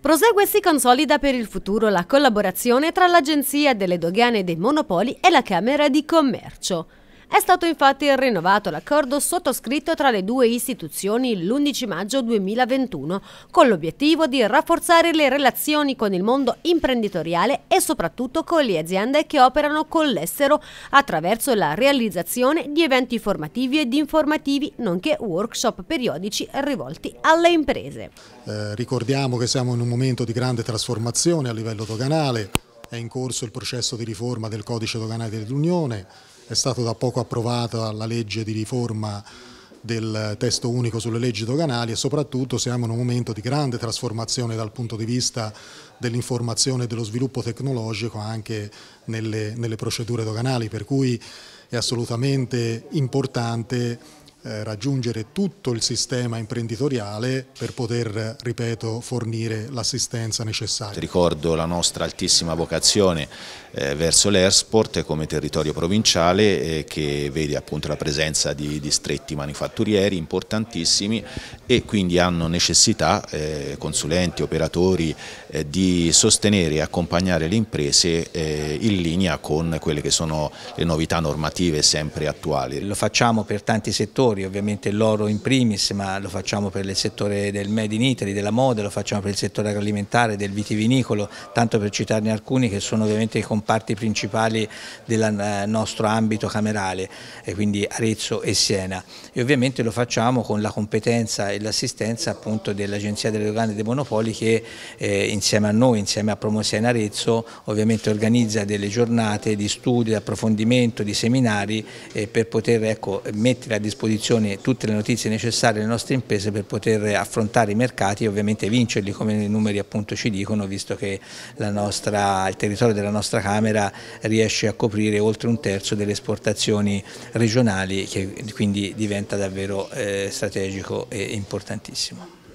Prosegue e si consolida per il futuro la collaborazione tra l'Agenzia delle Dogane dei Monopoli e la Camera di Commercio. È stato infatti rinnovato l'accordo sottoscritto tra le due istituzioni l'11 maggio 2021 con l'obiettivo di rafforzare le relazioni con il mondo imprenditoriale e soprattutto con le aziende che operano con l'estero attraverso la realizzazione di eventi formativi ed informativi nonché workshop periodici rivolti alle imprese. Eh, ricordiamo che siamo in un momento di grande trasformazione a livello doganale, è in corso il processo di riforma del codice doganale dell'Unione, è stata da poco approvata la legge di riforma del testo unico sulle leggi doganali e soprattutto siamo in un momento di grande trasformazione dal punto di vista dell'informazione e dello sviluppo tecnologico anche nelle, nelle procedure doganali, per cui è assolutamente importante eh, raggiungere tutto il sistema imprenditoriale per poter, ripeto, fornire l'assistenza necessaria. Ricordo la nostra altissima vocazione eh, verso l'Airsport come territorio provinciale eh, che vede appunto la presenza di distretti manifatturieri importantissimi e quindi hanno necessità consulenti, operatori di sostenere e accompagnare le imprese in linea con quelle che sono le novità normative sempre attuali. Lo facciamo per tanti settori settori, ovviamente l'oro in primis, ma lo facciamo per il settore del Made in Italy, della moda, lo facciamo per il settore agroalimentare, del vitivinicolo, tanto per citarne alcuni che sono ovviamente i comparti principali del nostro ambito camerale, quindi Arezzo e Siena. E ovviamente lo facciamo con la competenza e l'assistenza appunto dell'Agenzia delle Dogane e dei Monopoli che eh, insieme a noi, insieme a Promosia in Arezzo, ovviamente organizza delle giornate di studio, di approfondimento, di seminari eh, per poter ecco, mettere a disposizione disposizione tutte le notizie necessarie alle nostre imprese per poter affrontare i mercati e ovviamente vincerli come i numeri appunto ci dicono visto che nostra, il territorio della nostra Camera riesce a coprire oltre un terzo delle esportazioni regionali che quindi diventa davvero eh, strategico e importantissimo.